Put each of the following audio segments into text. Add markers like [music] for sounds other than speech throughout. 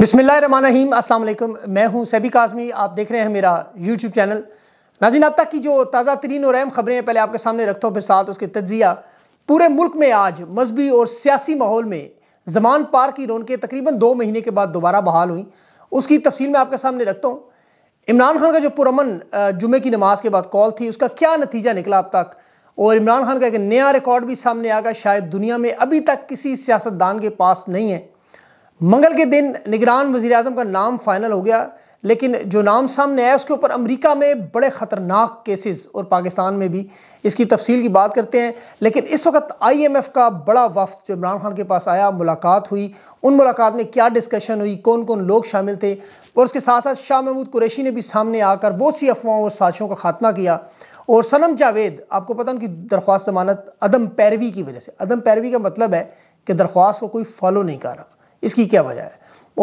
बिसमीम अल्लाम मैं हूं सैबी काजमी आप देख रहे हैं मेरा यूट्यूब चैनल नाजिन अब तक की जो ताज़ा तरीन और अहम खबरें हैं पहले आपके सामने रखता हूँ फिर साथ उसके तजिया पूरे मुल्क में आज मजहबी और सियासी माहौल में जमान पार की रौनकें तकरीबन दो महीने के बाद दोबारा बहाल हुई उसकी तफसील मैं आपके सामने रखता हूँ इमरान खान का जो पुरमन जुमे की नमाज के बाद कॉल थी उसका क्या नतीजा निकला अब तक और इमरान खान का एक नया रिकॉर्ड भी सामने आ गया शायद दुनिया में अभी तक किसी सियासतदान के पास नहीं है मंगल के दिन निगरान वज़ी अजम का नाम फाइनल हो गया लेकिन जो नाम सामने आया उसके ऊपर अमेरिका में बड़े ख़तरनाक केसेस और पाकिस्तान में भी इसकी तफसील की बात करते हैं लेकिन इस वक्त आईएमएफ का बड़ा वफ्त जो इमरान खान के पास आया मुलाकात हुई उन मुलाकात में क्या डिस्कशन हुई कौन कौन लोग शामिल थे और उसके साथ साथ शाह महमूद कुरैशी ने भी सामने आकर बहुत सी अफवाहों और साजिशों का खात्मा किया और सनम जावेद आपको पता उनकी दरख्वास्त जमानत अदम पैरवी की वजह से अदम पैरवी का मतलब है कि दरख्वास्त को कोई फॉलो नहीं कर रहा इसकी क्या वजह है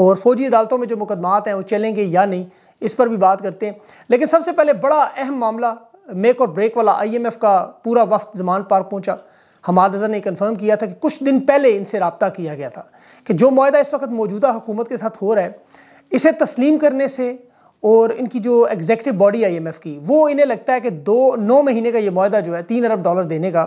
और फौजी अदालतों में जो मुकदमात हैं वो चलेंगे या नहीं इस पर भी बात करते हैं लेकिन सबसे पहले बड़ा अहम मामला मेक और ब्रेक वाला आईएमएफ का पूरा वक्त जमान पार पहुंचा हमाद अजहर ने कन्फर्म किया था कि कुछ दिन पहले इनसे रबता किया गया था कि जो माहा इस वक्त मौजूदा हुकूमत के साथ हो रहा है इसे तस्लीम करने से और इनकी जो executive body I M F की वो इन्हें लगता है कि दो नौ महीने का ये माहा जो है तीन अरब डॉलर देने का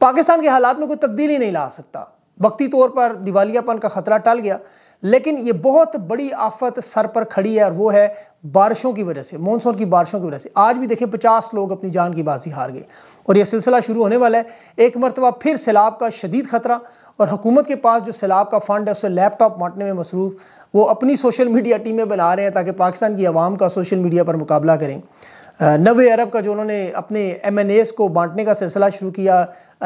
पाकिस्तान के हालात में कोई तब्दीली नहीं ला सकता वक्ती तौर पर दिवालियापन का ख़तरा टल गया लेकिन ये बहुत बड़ी आफत सर पर खड़ी है और वो है बारिशों की वजह से मानसून की बारिशों की वजह से आज भी देखें पचास लोग अपनी जान की बाजी हार गए और ये सिलसिला शुरू होने वाला है एक मरतबा फिर सैलाब का शदीद ख़तरा और हुकूमत के पास जो सैलाब का फ़ंड है उससे लैपटॉप बांटने में मसरूफ़ वो अपनी सोशल मीडिया टीमें बना रहे हैं ताकि पाकिस्तान की आवाम का सोशल मीडिया पर मुकाबला करें नवे अरब का जो उन्होंने अपने एम एन एस को बांटने का सिलसिला शुरू किया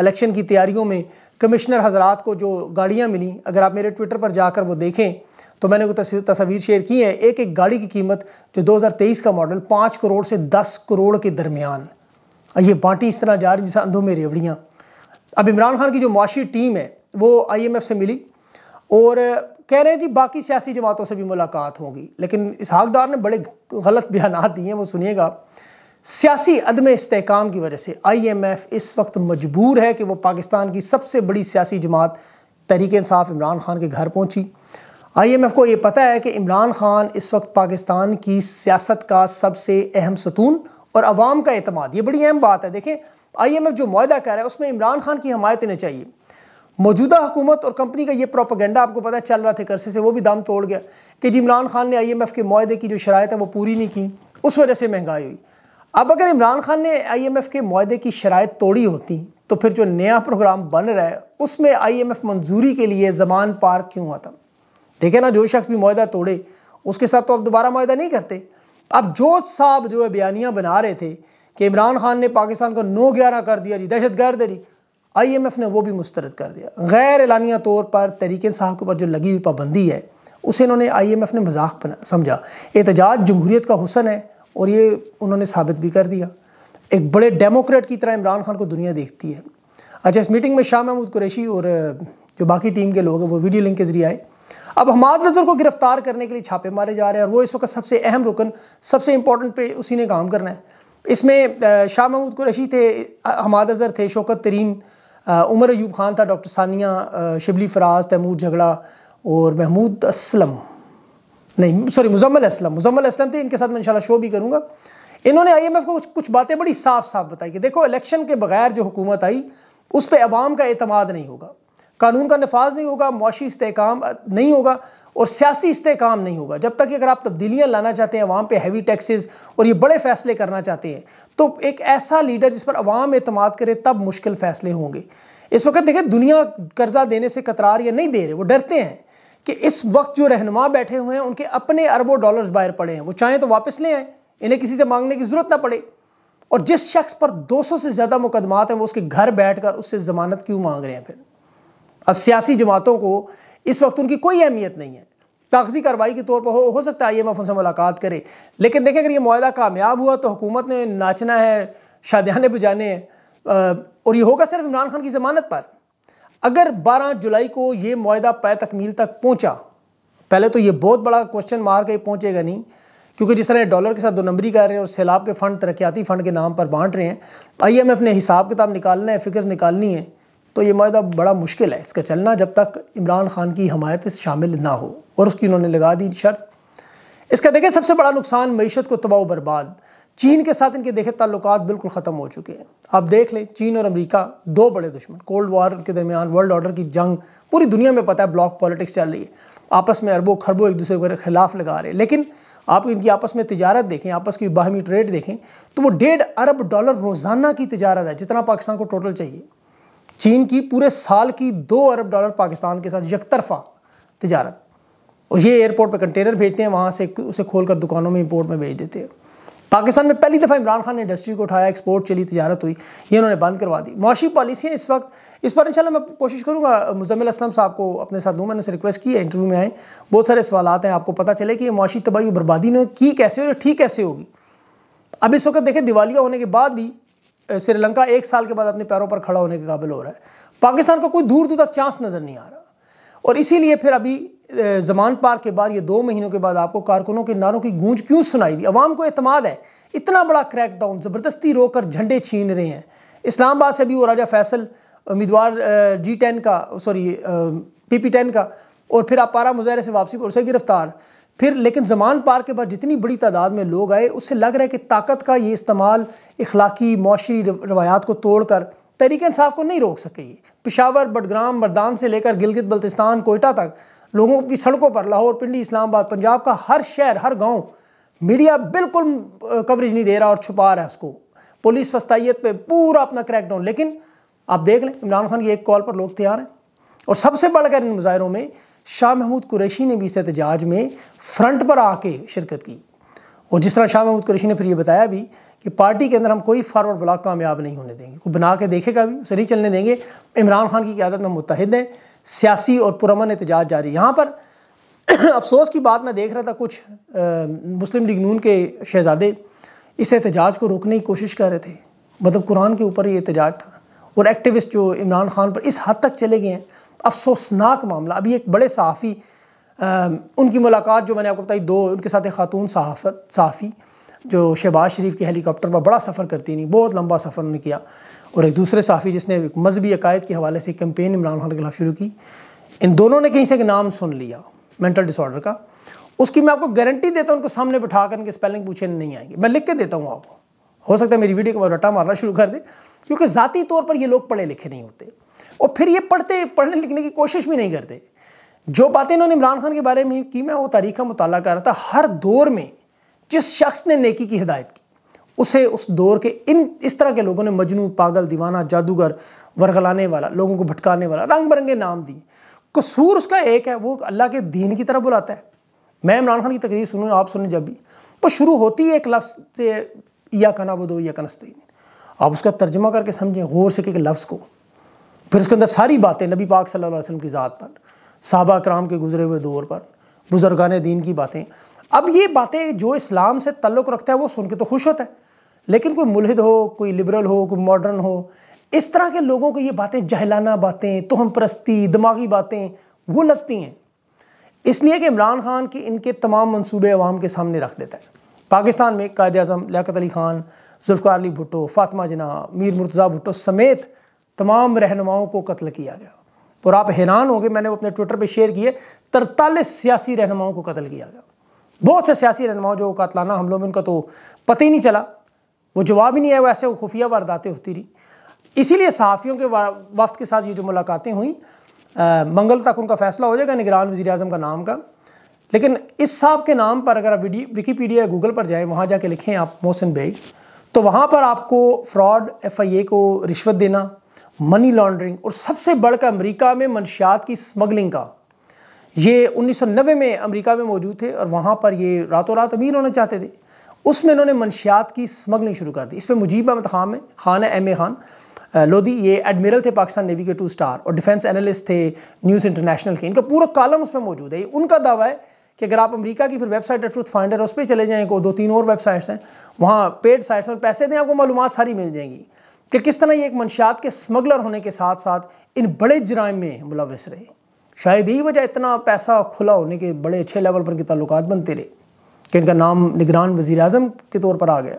इलेक्शन की तैयारियों में कमिश्नर हजरात को जो गाड़ियाँ मिली अगर आप मेरे ट्विटर पर जाकर वो देखें तो मैंने वो तस्वीर शेयर की है एक एक गाड़ी की कीमत जो 2023 का मॉडल पाँच करोड़ से दस करोड़ के दरमियान ये बांटी इस तरह जा रही जैसे अंधों में रेवड़ियाँ अब इमरान खान की जो मुआशी टीम है वो आई एम एफ से मिली और कह रहे हैं जी बाकी सियासी जमातों से भी मुलाकात होगी लेकिन इसहाक डार ने बड़े गलत बयान दिए हैं वो सुनिएगा सियासी अदम इसकाम की वजह से आई एम एफ़ इस वक्त मजबूर है कि वह पाकिस्तान की सबसे बड़ी सियासी जमात तहरीक इंसाफ इमरान खान के घर पहुँची आई एम एफ़ को ये पता है कि इमरान खान इस वक्त पाकिस्तान की सियासत का सबसे अहम सतून और आवाम का अतमाद ये बड़ी अहम बात है देखें आई एम एफ़ जो माहा कर रहा है उसमें इमरान खान की हमायत नहीं चाहिए मौजूदा हुकूमत और कंपनी का ये प्रोपागेंडा आपको पता है चल रहा था कर्से से वो भी दाम तोड़ गया कि जी इमरान खान ने एफ के माहे की जो शरात है वो पूरी नहीं की उस वजह से महंगाई हुई अब अगर इमरान खान ने आईएमएफ के माहे की शरात तोड़ी होती तो फिर जो नया प्रोग्राम बन रहा है उसमें आईएमएफ मंजूरी के लिए जमान पार क्यों आता देखे ना जो शख्स भी माहा तोड़े उसके साथ तो आप दोबारा माहा नहीं करते अब जो साहब जो है बयानियाँ बना रहे थे कि इमरान खान ने पाकिस्तान को नो ग्यारह कर दिया जी दहशत गर्द जी आईएमएफ ने वो भी मुस्तरद कर दिया गैर एलानिया तौर पर तरीके साहब के ऊपर जो लगी हुई पाबंदी है उसे इन्होंने आईएमएफ ने मजाक बना समझा एहतजाज जमहूरीत का हुसन है और ये उन्होंने साबित भी कर दिया एक बड़े डेमोक्रेट की तरह इमरान खान को दुनिया देखती है अच्छा इस मीटिंग में शाह महमूद कुरैशी और जो बाकी टीम के लोग हैं वो वीडियो लिंक के जरिए आए अब हमाद नज़र को गिरफ्तार करने के लिए छापे मारे जा रहे हैं और वो इस वक्त सबसे अहम रुकन सबसे इम्पोर्टेंट पे उसी ने काम करना है इसमें शाह महमूद कुरैशी थे हमाद अजहर थे शौकत तरीन उमर अयूब खान था डॉक्टर सानिया शिबली फराज तैमूर झगड़ा और महमूद असलम नहीं सॉरी मुजम्मल असलम मुजम्मल असलम थे इनके साथ मैं इंशाल्लाह शो भी करूँगा इन्होंने आई एम एफ़ को कुछ कुछ बातें बड़ी साफ साफ बताई कि देखो इलेक्शन के बगैर जो हुकूमत आई उस पर आवाम का अतमाद नहीं होगा कानून का नफाज नहीं होगा मुशी इसकाम नहीं होगा और सियासी इसकाम नहीं होगा जब तक अगर आप तब्दीलियाँ लाना चाहते हैं अवाम पे हैवी टैक्सेस और ये बड़े फैसले करना चाहते हैं तो एक ऐसा लीडर जिस पर अवाम अतमाद करे तब मुश्किल फैसले होंगे इस वक्त देखें दुनिया कर्जा देने से कतरार या नहीं दे रहे वो डरते हैं कि इस वक्त जो रहनुमा बैठे हुए हैं उनके अपने अरबों डॉलर्स बाहर पड़े हैं वो चाहें तो वापस ले आए इन्हें किसी से मांगने की ज़रूरत ना पड़े और जिस शख्स पर 200 से ज़्यादा मुकदमात हैं वो उसके घर बैठकर उससे ज़मानत क्यों मांग रहे हैं फिर अब सियासी जमातों को इस वक्त उनकी कोई अहमियत नहीं है कागजी कार्रवाई के तौर पर हो हो सकता है आई एम एफ उनसे मुलाकात करे लेकिन देखें अगर ये माहा कामयाब हुआ तो हुकूमत ने नाचना है शादियाने बुझाने हैं और ये होगा सिर्फ इमरान खान की ज़मानत पर अगर 12 जुलाई को ये माहा पै तकमील तक पहुँचा पहले तो ये बहुत बड़ा क्वेश्चन मार के पहुँचेगा नहीं क्योंकि जिस तरह डॉलर के साथ दो नंबरी कर रहे हैं और सैलाब के फ़ंड तरक्याती फ़ंड के नाम पर बांट रहे हैं एफ़ ने हिसाब किताब निकालना है फिक्र निकालनी है तो ये माह बड़ा मुश्किल है इसका चलना जब तक इमरान खान की हमायत शामिल ना हो और उसकी उन्होंने लगा दी शर्त इसका देखें सबसे बड़ा नुकसान मीशत को तबाह बर्बाद चीन के साथ इनके देखे ताल्लुक बिल्कुल ख़त्म हो चुके हैं आप देख लें चीन और अमेरिका दो बड़े दुश्मन कोल्ड वार के दरमियान वर्ल्ड ऑर्डर की जंग पूरी दुनिया में पता है ब्लॉक पॉलिटिक्स चल रही है आपस में अरबों खरबों एक दूसरे के खिलाफ लगा रहे हैं लेकिन आप इनकी आपस में तजारत देखें आपस की बाहमी ट्रेड देखें तो वो डेढ़ अरब डॉलर रोज़ाना की तजारत है जितना पाकिस्तान को टोटल चाहिए चीन की पूरे साल की दो अरब डॉलर पाकिस्तान के साथ यकतरफा तजारत और ये एयरपोर्ट पर कंटेनर भेजते हैं वहाँ से उसे खोलकर दुकानों में इम्पोर्ट में भेज देते हैं पाकिस्तान में पहली दफ़ा इमरान खान ने इंडस्ट्री को उठाया एक्सपोर्ट चली तजारत हुई ये उन्होंने बंद करवा दी मुआशी पॉलिसियाँ इस वक्त इस पर इंशाल्लाह मैं कोशिश करूँगा मुजमिल असलम साहब को अपने साथ दूँ मैंने उनसे रिक्वेस्ट की है इंटरव्यू में आए बहुत सारे सवाल हैं आपको पता चले कि ये मुआशी तबाही बर्बादी ने की कैसे हो ठीक कैसे होगी अब इस वक्त देखें दिवालिया होने के बाद भी श्रीलंका एक साल के बाद अपने पैरों पर खड़ा होने के काबिल हो रहा है पाकिस्तान को कोई दूर दूर तक चांस नज़र नहीं आ रहा और इसीलिए फिर अभी जमान पार के बाद ये दो महीनों के बाद आपको कारकुनों के नारों की गूंज क्यों सुनाई दी अवाम को अतमाद है इतना बड़ा क्रैकडाउन ज़बरदस्ती रोकर झंडे छीन रहे हैं इस्लामाबाद से भी वो राजा फैसल उम्मीदवार जी टेन का सॉरी पी पी टेन का और फिर आप पारा मुजाहरे से वापसी पर उसे गिरफ्तार फिर लेकिन जमान पार के बाद जितनी बड़ी तादाद में लोग आए उससे लग रहा है कि ताकत का ये इस्तेमाल इखलाकी माशी रवायात को तोड़ कर तहरीक इंसाफ को नहीं रोक सके पिशावर बडग्राम मरदान से लेकर गिलगित बल्तिस्तान कोयटा तक लोगों की सड़कों पर लाहौर पिंडी इस्लामाबाद पंजाब का हर शहर हर गाँव मीडिया बिल्कुल कवरेज नहीं दे रहा और छुपा रहा है उसको पुलिस फस्ताइत पर पूरा अपना क्रैकडाउन लेकिन आप देख लें इमरान खान की एक कॉल पर लोग तैयार हैं और सबसे बढ़कर इन मुजाहरों में शाह महमूद कुरैशी ने भी इस एहतजाज में फ्रंट पर आके शिरकत की और जिस तरह शाह महमूद कुरैशी ने फिर ये बताया भी कि पार्टी के अंदर हम कोई फारवर्ड ब्लॉक कामयाब नहीं होने देंगे कोई बना के देखेगा भी उसे नहीं चलने देंगे इमरान खान की क्यादत में मुतहद हैं सियासी और पुरमन एहतजाज जारी यहाँ पर [coughs] अफसोस की बात मैं देख रहा था कुछ आ, मुस्लिम लीग नून के शहजादे इस एहतजाज को रोकने की कोशिश कर रहे थे मतलब कुरान के ऊपर ये एहतजाज था और एक्टिविस्ट जो इमरान खान पर इस हद तक चले गए हैं अफसोसनाक मामला अभी एक बड़े सहाफ़ी उनकी मुलाकात जो मैंने आपको बताई दो उनके साथ एक खातून सहाफत सहाफ़ी जो शहबाज शरीफ के हेलीकॉप्टर पर बड़ा सफ़र करती नहीं बहुत लंबा सफ़र उन्होंने किया और एक दूसरे सहाफ़ी जिसने मजहबी अकायद के हवाले से कैंपेन इमरान खान के खिलाफ शुरू की इन दोनों ने कहीं से एक नाम सुन लिया मेंटल डिसऑर्डर का उसकी मैं आपको गारंटी देता हूँ उनको सामने बैठा कर उनके स्पेलिंग पूछे नहीं आएंगे मैं लिख के देता हूँ आपको हो सकता है मेरी वीडियो को रटा मारना शुरू कर दे क्योंकि ज़ाती तौर पर ये लोग पढ़े लिखे नहीं होते और फिर ये पढ़ते पढ़ने लिखने की कोशिश भी नहीं करते जो बातें इन्होंने इमरान खान के बारे में की मैं वो तारीख का मुताल कर रहा था हर दौर में जिस शख्स ने नेकी की हिदायत की उसे उस दौर के इन इस तरह के लोगों ने मजनू पागल दीवाना जादूगर वरगलाने वाला लोगों को भटकाने वाला रंग बिरंगे नाम दिए कसूर उसका एक है वो अल्लाह के दीन की तरफ बुलाता है मैं इमरान खान की तकरीर सुनूँ आप सुने जब भी पर शुरू होती है एक लफ्ज़ से या कना बदो या कनस्तीन आप उसका तर्जमा करके समझें गौर से कि लफ्ज़ को फिर उसके अंदर सारी बातें नबी पाक सल्लल्लाहु अलैहि वसल्लम की ज़ात पर साहबा कराम के गुजरे हुए दौर पर बुजुर्गान दीन की बातें अब ये बातें जो इस्लाम से तल्लुक़ रखता है वो सुन के तो खुश होता है लेकिन कोई मुलहद हो कोई लिबरल हो कोई मॉडर्न हो इस तरह के लोगों को ये बातें जहलाना बातें तोहम परस्ती दिमागी बातें वो लगती हैं इसलिए कि इमरान खान के इनके तमाम मनसूबे अवाम के सामने रख देता है पाकिस्तान में कायद अजम लियात अली खान जुल्फ़ार अली भुट्टो फातमा जना मीर मुर्तज़ा भुट्टो समेत तमाम रहनुमाओं को कत्ल किया गया और आप हैरान होंगे मैंने अपने ट्विटर पर शेयर किए तरतालीस सियासी रहनुमाओं को कत्ल किया गया बहुत से सियासी रहनुमाओं जो कातलाना हमलों में उनका तो पता ही नहीं चला वो जवाब ही नहीं आया वो ऐसे खुफिया वारदातें होती रही इसीलिए सहाफ़ियों के वक्त के साथ ये जो मुलाकातें हुई आ, मंगल तक उनका फैसला हो जाएगा निगरान वजी अजम का नाम का लेकिन इस साहब के नाम पर अगर आप विकीपीडिया या गूगल पर जाए वहाँ जाके लिखें आप मोहसिन बेग तो वहाँ पर आपको फ्रॉड एफ आई ए को रिश्वत देना मनी लॉन्ड्रिंग और सबसे बढ़कर अमेरिका में मनशियात की स्मगलिंग का ये 1990 में अमेरिका में मौजूद थे और वहाँ पर ये रातों रात अमीर होना चाहते थे उसमें इन्होंने मनशियात की स्मगलिंग शुरू कर दी इस पर मुजीब अहमद खान में खान है एम ए खान लोधी ये एडमिरल थे पाकिस्तान नेवी के टू स्टार और डिफेंस एनालिस्ट थे न्यूज़ इंटरनेशनल के इनका पूरा कॉलम उसमें मौजूद है उनका दावा है कि अगर आप अमेरिका की फिर वेबसाइट है ट्रूथ फाइंडर उस पर चले जाएँ को दो तीन और वेबसाइट्स हैं वहाँ पेड साइट्स और पैसे दें आपको मालूम सारी मिल जाएंगी कि किस तरह ये एक मंशियात के स्मगलर होने के साथ साथ इन बड़े जराइम में मुलविस रहे शायद यही वजह इतना पैसा खुला होने के बड़े अच्छे लेवल पर इनके ताल्लुक बनते रहे कि इनका नाम निगरान वज़ी अजम के तौर पर आ गया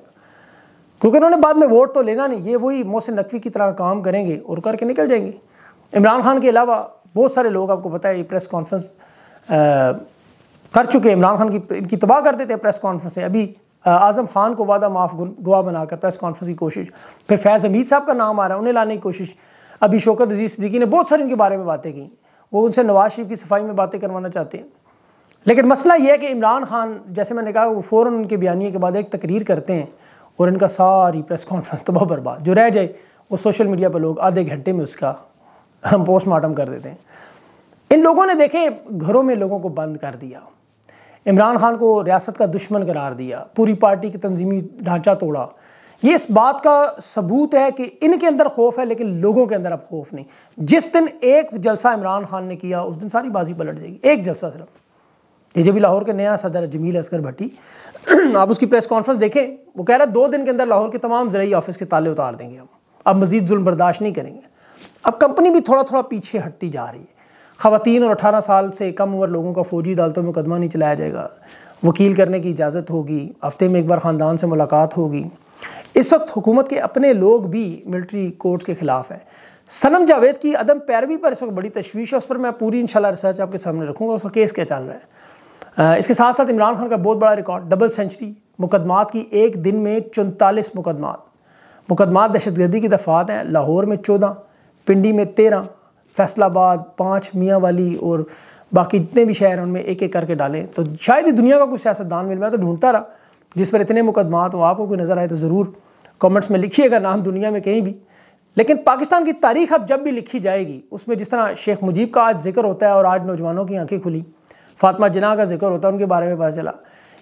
क्योंकि उन्होंने बाद में वोट तो लेना नहीं ये वही मोहसिन नकवी की तरह काम करेंगे और करके निकल जाएंगे इमरान खान के अलावा बहुत सारे लोग आपको पता है ये प्रेस कॉन्फ्रेंस कर चुके हैं इमरान खान की इनकी तबाह कर देते हैं प्रेस कॉन्फ्रेंसें अभी आज़म खान को वादा माफ गवा बनाकर प्रेस कॉन्फ्रेंस की कोशिश फिर फैज़ हमीद साहब का नाम आ रहा है उन्हें लाने की कोशिश अभी शोकत अजीज़ सिद्दीकी ने बहुत सारी उनके बारे में बातें की वो उनसे नवाज शरीफ की सफाई में बातें करवाना चाहते हैं लेकिन मसला यह है कि इमरान खान जैसे मैंने कहा वो फ़ौर उनके बयानी के बाद एक तकरीर करते हैं और इनका सारी प्रेस कॉन्फ्रेंस तबाह बर्बाद जो रह जाए वो सोशल मीडिया पर लोग आधे घंटे में उसका हम पोस्टमार्टम कर देते हैं इन लोगों ने देखें घरों में लोगों को बंद कर दिया इमरान खान को रियासत का दुश्मन करार दिया पूरी पार्टी के तंजीमी ढांचा तोड़ा ये इस बात का सबूत है कि इनके अंदर खौफ है लेकिन लोगों के अंदर अब खौफ नहीं जिस दिन एक जलसा इमरान खान ने किया उस दिन सारी बाजी पलट जाएगी एक जलसा सिर्फ डीजीपी लाहौर के नया सदर जमील असगर भट्टी [clears throat] आप उसकी प्रेस कॉन्फ्रेंस देखें वो कह रहा है दो दिन के अंदर लाहौर के तमाम जरिए ऑफिस के ताले उतार देंगे हम अब मजीद जुल्म बर्दाश्त नहीं करेंगे अब कंपनी भी थोड़ा थोड़ा पीछे हटती जा रही है खातन और अठारह साल से कम उम्र लोगों का फ़ौजी अदालतों में मुकदमा नहीं चलाया जाएगा वकील करने की इजाज़त होगी हफ्ते में एक बार ख़ानदान से मुलाकात होगी इस वक्त हुकूमत के अपने लोग भी मिलिट्री कोर्ट्स के ख़िलाफ़ हैं सनम जावेद की अदम पैरवी पर इस वक्त बड़ी तशवीश है उस पर मैं पूरी इनशाला रिसर्च आपके सामने रखूँगा उसका केस क्या चल रहा है इसके साथ साथ इमरान खान का बहुत बड़ा रिकॉर्ड डबल सेंचुरी मुकदमात की एक दिन में चौंतालीस मुकदमात मुकदमात दहशतगर्दी की दफात हैं लाहौर में चौदह पिंडी में तेरह फैसलाबाद पाँच मियाँ वाली और बाकी जितने भी शहर हैं उनमें एक एक करके डालें तो शायद ही दुनिया का कुछ सियासतदान मिल मैं तो ढूंढता रहा जिस पर इतने मुकदमात हो आपको कोई नज़र आए तो ज़रूर कमेंट्स में लिखिएगा नाम दुनिया में कहीं भी लेकिन पाकिस्तान की तारीख अब जब भी लिखी जाएगी उसमें जिस तरह शेख मुजीब का आज जिक्र होता है और आज नौजवानों की आंखें खुली फातमा जना का जिक्र होता है उनके बारे में पता चला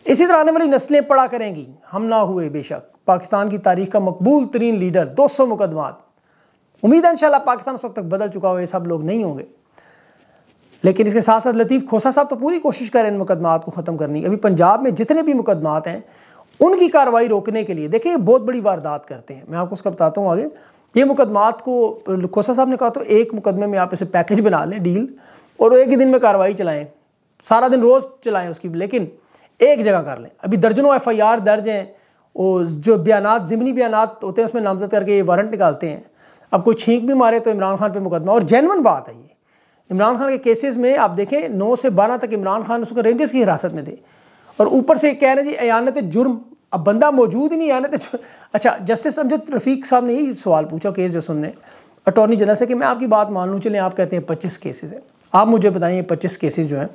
इसी तरह आने वाली नस्लें पड़ा करेंगी हम ना हुए बेशक पाकिस्तान की तारीख का मकबूल तरीन लीडर दो सौ मुकदमात उम्मीद है इंशाल्लाह पाकिस्तान उस वक्त तक बदल चुका हो ये सब लोग नहीं होंगे लेकिन इसके साथ साथ लतीफ़ खोसा साहब तो पूरी कोशिश कर हैं इन मुकदमात को ख़त्म करने की अभी पंजाब में जितने भी मुकदमात हैं उनकी कार्रवाई रोकने के लिए देखिए ये बहुत बड़ी वारदात करते हैं मैं आपको उसका बताता हूँ आगे ये मुकदमात को खोसा साहब ने कहा तो एक मुकदमे में आप इसे पैकेज बना लें डील और एक ही दिन में कार्रवाई चलाएँ सारा दिन रोज़ चलाएँ उसकी लेकिन एक जगह कर लें अभी दर्जनों एफ आई आर दर्ज हैं और जो बयान ज़िमनी बयान होते हैं उसमें नामजद करके ये वारंट निकालते हैं अब कोई छींक भी मारे तो इमरान खान पे मुकदमा और जेनवन बात है ये इमरान खान के केसेस में आप देखें नौ से बारह तक इमरान खान उसको रेंजर्स की हिरासत में थे और ऊपर से कह रहे जी अयानत जुर्म अब बंदा मौजूद ही नहीं अयानत अच्छा जस्टिस अमजद रफ़ीक साहब ने यही सवाल पूछा केस जो सुनने अटॉर्नी जनरल से कि मैं आपकी बात मान लूँ चलें आप कहते हैं पच्चीस केसेज हैं आप मुझे बताइए पच्चीस केसेज जो हैं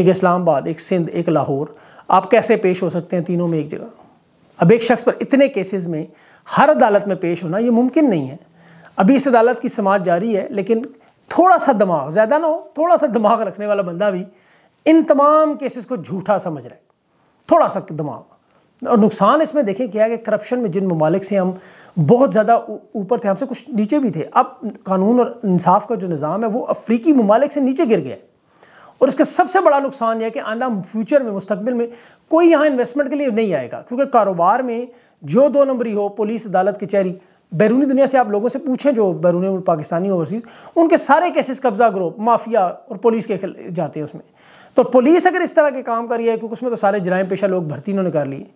एक इस्लामाबाद एक सिंध एक लाहौर आप कैसे पेश हो सकते हैं तीनों में एक जगह अब एक शख्स पर इतने केसेस में हर अदालत में पेश होना ये मुमकिन नहीं है अभी इस अदालत की समाज जारी है लेकिन थोड़ा सा दिमाग ज़्यादा ना हो थोड़ा सा दिमाग रखने वाला बंदा भी इन तमाम केसेस को झूठा समझ रहा है थोड़ा सा दिमाग और नुकसान इसमें देखें क्या है कि करप्शन में जिन ममालिक से हम बहुत ज़्यादा ऊपर थे हमसे कुछ नीचे भी थे अब कानून और इंसाफ का जो निज़ाम है वो अफ्रीकी ममालिक से नीचे गिर गया है और इसका सबसे बड़ा नुकसान यह है कि आंदा फ्यूचर में मुस्तबिल में कोई यहाँ इन्वेस्टमेंट के लिए नहीं आएगा क्योंकि कारोबार में जो दो नंबरी हो पुलिस अदालत कचहरी बैरूनी दुनिया से आप लोगों से पूछें जो बैरून पाकिस्तानी ओवरसीज़ उनके सारे केसेस कब्जा ग्रोप माफिया और पुलिस के जाते हैं उसमें तो पुलिस अगर इस तरह के काम कर रही है क्योंकि उसमें तो सारे जराइम पेशा लोग भर्ती उन्होंने कर लिए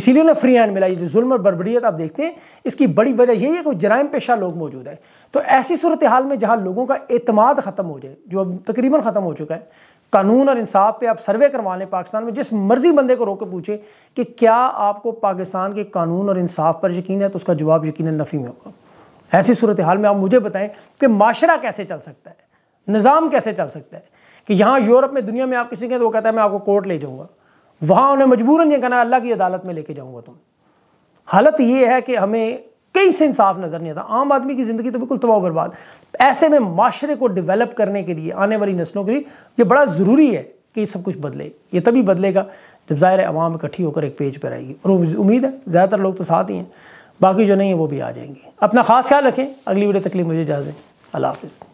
इसीलिए उन्हें फ्री हैंड मिला ये जो जुल्म और बर्बरीत आप देखते हैं इसकी बड़ी वजह यही है कि जराइम पेशा लोग मौजूद है तो ऐसी सूरत हाल में जहाँ लोगों का अतमाद ख़त्म हो जाए जो अब तकरीबन ख़त्म हो चुका है कानून और इंसाफ पे आप सर्वे करवा लें पाकिस्तान में जिस मर्जी बंदे को रोक के पूछे कि क्या आपको पाकिस्तान के कानून और इंसाफ पर यकीन है तो उसका जवाब यकीन नफ़ी में होगा ऐसी सूरत हाल में आप मुझे बताएं कि माशरा कैसे चल सकता है निज़ाम कैसे चल सकता है कि यहाँ यूरोप में दुनिया में आप किसी के तो वो कहता है मैं आपको कोर्ट ले जाऊँगा वहाँ उन्हें मजबूरन ये कहना है अल्लाह की अदालत में लेके जाऊँगा तुम हालत ये है कि हमें कहीं से इंसाफ नज़र नहीं आता आम आदमी की ज़िंदगी तो बिल्कुल तबाह बर्बाद ऐसे में माशरे को डेवलप करने के लिए आने वाली नस्लों के लिए ये बड़ा ज़रूरी है कि ये सब कुछ बदले ये तभी बदलेगा जब ज़ाहिर आवाम इकट्ठी होकर एक पेज पर आएगी और उम्मीद है ज़्यादातर लोग तो साथ ही हैं बाकी जो नहीं है वो भी आ जाएंगे अपना खास ख्याल रखें अगली वीडियो तकलीफ मुझे इजाज़ें अल्लाह हाफिज़